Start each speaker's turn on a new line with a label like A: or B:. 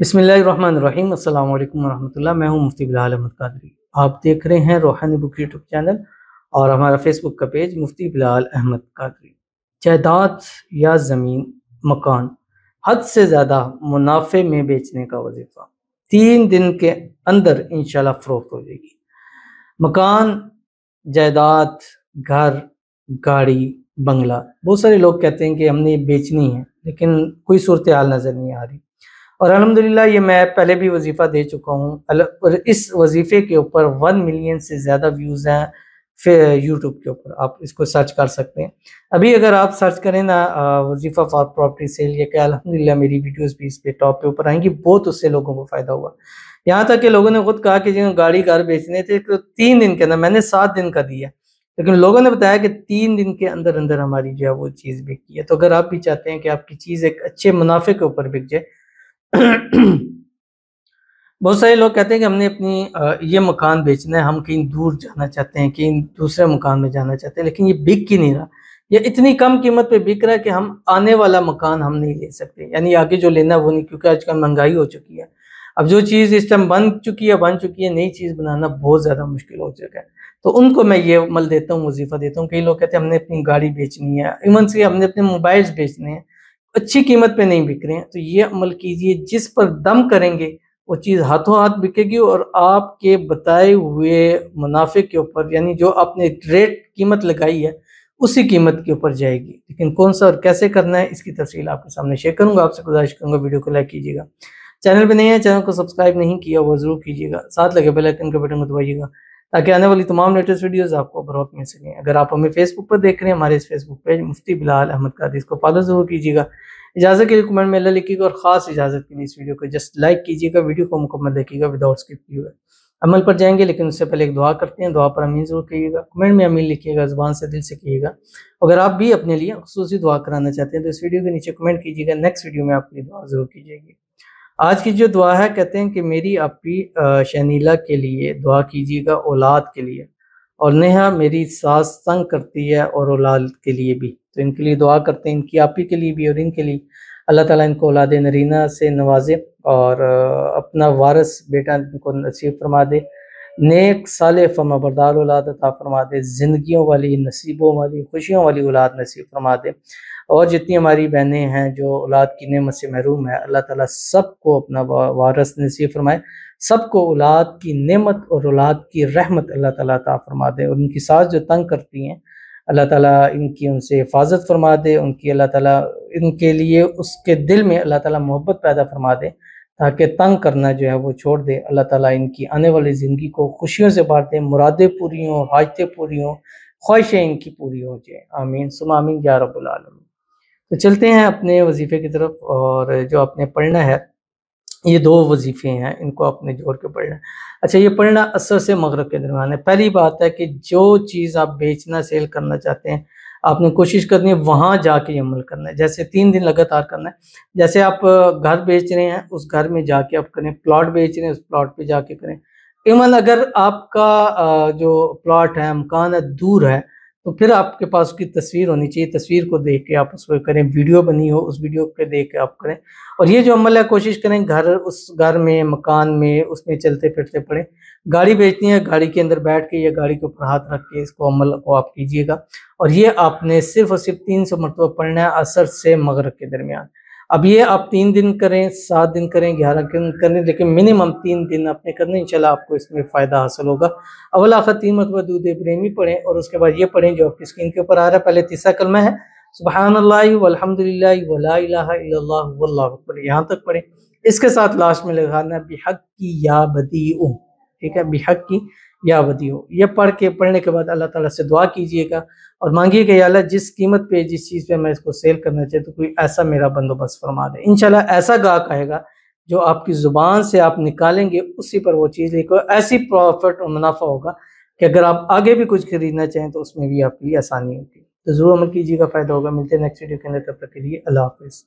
A: بسم اللہ الرحمن الرحیم السلام علیکم ورحمت اللہ میں ہوں مفتی بلال احمد قادری آپ دیکھ رہے ہیں روحانی بک یوٹیوب چینل اور ہمارا فیس بک کا پیج مفتی بلال احمد قادری جائیداد یا زمین مکان حد سے زیادہ منافع میں بیچنے کا وظیفہ تین دن کے اندر انشاءاللہ فروخت ہو جائے گی مکان جائیداد گھر گاڑی بنگلہ بہت سارے لوگ کہتے ہیں کہ ہم نے بیچنی ہے لیکن کوئی صورتحال نظر نہیں آ رہی اور الحمدللہ یہ میں پہلے بھی وظیفہ دے چکا ہوں اور اس وظیفے کے اوپر ون ملین سے زیادہ ویوز ہیں پھر یوٹیوب کے اوپر آپ اس کو سرچ کر سکتے ہیں ابھی اگر آپ سرچ کریں نا وظیفہ فار پراپرٹی سیل یہ کہ الحمدللہ میری ویڈیوز بھی اس پہ ٹاپ پہ اوپر آئیں گی بہت اس سے لوگوں کو فائدہ ہوا یہاں تک کہ لوگوں نے خود کہا کہ جنہوں جی گاڑی گھر بیچنے تھے تو تین دن کے اندر میں نے سات دن کا دیا لیکن لوگوں نے بتایا کہ تین دن کے اندر اندر ہماری جو ہے وہ چیز بک گئی ہے تو اگر آپ بھی چاہتے ہیں کہ آپ کی چیز ایک اچھے منافع کے اوپر بک جائے بہت سارے لوگ کہتے ہیں کہ ہم نے اپنی یہ مکان بیچنا ہے ہم کہیں دور جانا چاہتے ہیں کہیں دوسرے مکان میں جانا چاہتے ہیں لیکن یہ بک ہی نہیں رہا یہ اتنی کم قیمت پہ بک رہا ہے کہ ہم آنے والا مکان ہم نہیں لے سکتے یعنی آگے جو لینا وہ نہیں کیونکہ آج کل مہنگائی ہو چکی ہے اب جو چیز اس ٹائم بن چکی ہے بن چکی ہے نئی چیز بنانا بہت زیادہ مشکل ہو چکا ہے تو ان کو میں یہ مل دیتا ہوں وظیفہ دیتا ہوں کئی لوگ کہتے ہیں ہم نے اپنی گاڑی بیچنی ہے ایون سے ہم نے اپنے موبائلس بیچنے ہیں اچھی قیمت پہ نہیں بک رہے ہیں تو یہ عمل کیجئے جس پر دم کریں گے وہ چیز ہاتھوں ہاتھ بکے گی اور آپ کے بتائے ہوئے منافع کے اوپر یعنی جو آپ نے ریٹ قیمت لگائی ہے اسی قیمت کے اوپر جائے گی لیکن کون سا اور کیسے کرنا ہے اس کی تفصیل آپ کے سامنے شیئر کروں گا آپ سے گزارش کروں گا ویڈیو کو لائک کیجیے گا چینل پہ نہیں ہے چینل کو سبسکرائب نہیں کیا وہ ضرور کیجیے گا ساتھ لگے بیل دبائیے کو تاکہ آنے والی تمام لیٹسٹ ویڈیوز آپ کو بہت مل سکیں اگر آپ ہمیں فیس بک پر دیکھ رہے ہیں ہمارے اس Facebook page Mufti Bilal Ahmed Qadri اس کو فالو ضرور کیجیے گا اجازت کے لیے کمنٹ میں اللہ لکھیے گا اور خاص اجازت کے لیے اس ویڈیو کو جسٹ لائک کیجیے گا ویڈیو کو مکمل دیکھیے گا وداؤٹ اسکپ کی گا عمل پر جائیں گے لیکن اس سے پہلے ایک دعا کرتے ہیں دعا پر امین ضرور کیجیے گا کمنٹ میں امین لکھیے گا زبان سے دل سے کیجیے گا اگر آپ بھی اپنے لیے خصوصی دعا کرانا چاہتے ہیں تو اس ویڈیو کے نیچے کمنٹ کیجیے گا نیکسٹ ویڈیو میں آپ کی دعا ضرور کیجیے گی آج کی جو دعا ہے کہتے ہیں کہ میری اپی شہنیلا کے لیے دعا کیجیے گا اولاد کے لیے اور نیہا میری ساس تنگ کرتی ہے اور اولاد کے لیے بھی تو ان کے لیے دعا کرتے ہیں ان کی آپی کے لیے بھی اور ان کے لیے اللہ تعالیٰ ان کو اولاد نرینہ سے نوازے اور اپنا وارث بیٹا ان کو نصیب فرما دے نیک صالح فرما بردار اولاد عطا فرما دے زندگیوں والی نصیبوں والی خوشیوں والی اولاد نصیب فرما دے اور جتنی ہماری بہنیں ہیں جو اولاد کی نعمت سے محروم ہیں اللہ تعالیٰ سب کو اپنا وارث نصیب فرمائے سب کو اولاد کی نعمت اور اولاد کی رحمت اللہ تعالیٰ عطا فرما دے اور ان کی ساز جو تنگ کرتی ہیں اللہ تعالیٰ ان کی ان سے حفاظت فرما دے ان کی اللہ تعالیٰ ان کے لیے اس کے دل میں اللہ تعالیٰ محبت پیدا فرما دے تاکہ تنگ کرنا جو ہے وہ چھوڑ دے اللہ تعالیٰ ان کی آنے والی زندگی کو خوشیوں سے بھار دے مرادیں پوری ہوں حاجتیں پوری ہوں خواہشیں ان کی پوری ہو جائیں آمین سم آمین یا رب العالمین تو چلتے ہیں اپنے وظیفے کی طرف اور جو آپ نے پڑھنا ہے یہ دو وظیفے ہیں ان کو اپنے جوڑ کے پڑھنا ہے اچھا یہ پڑھنا اثر سے مغرب کے درمیان ہے پہلی بات ہے کہ جو چیز آپ بیچنا سیل کرنا چاہتے ہیں آپ نے کوشش کرنی ہے وہاں جا کے عمل کرنا ہے جیسے تین دن لگاتار کرنا ہے جیسے آپ گھر بیچ رہے ہیں اس گھر میں جا کے آپ کریں پلاٹ بیچ رہے ہیں اس پلاٹ پہ جا کے کریں ایون اگر آپ کا جو پلاٹ ہے مکان ہے دور ہے تو پھر آپ کے پاس اس کی تصویر ہونی چاہیے تصویر کو دیکھ کے آپ اس پہ کریں ویڈیو بنی ہو اس ویڈیو پہ دیکھ کے آپ کریں اور یہ جو عمل ہے کوشش کریں گھر اس گھر میں مکان میں اس میں چلتے پھرتے پڑیں گاڑی بیچنی ہے گاڑی کے اندر بیٹھ کے یا گاڑی کے اوپر ہاتھ رکھ کے اس کو عمل کو آپ کیجئے گا اور یہ آپ نے صرف اور صرف تین سو مرتبہ پڑھنا ہے اثر سے مغرب کے درمیان اب یہ آپ تین دن کریں سات دن کریں گیارہ دن کریں لیکن منیمم تین دن آپ نے کرنے انشاءاللہ آپ کو اس میں فائدہ حاصل ہوگا اول آخر تین مرتبہ اتبدود ابراہیمی پڑھیں اور اس کے بعد یہ پڑھیں جو آپ کی اسکرین کے اوپر آ رہا ہے پہلے تیسرا کلمہ ہے سبحان اللہ ولا الہ الا اللہ واللہ اکبر یہاں تک پڑھیں اس کے ساتھ لاسٹ میں لگانا بحق کی یا بدی ٹھیک ہے بحق حق کی یا ودی ہو یہ پڑھ کے پڑھنے کے بعد اللہ تعالیٰ سے دعا کیجئے گا اور مانگیے گا یا اللہ جس قیمت پہ جس چیز پہ میں اس کو سیل کرنا چاہے تو کوئی ایسا میرا بندوبست فرما دے انشاءاللہ ایسا گاہک آئے گا جو آپ کی زبان سے آپ نکالیں گے اسی پر وہ چیز کر ایسی پروفٹ اور منافع ہوگا کہ اگر آپ آگے بھی کچھ خریدنا چاہیں تو اس میں بھی آپ کی آسانی ہوگی تو ضرور عمل کیجیے گا فائدہ ہوگا ملتے ہیں نیکسٹ ویڈیو کے اندر لیے اللہ حافظ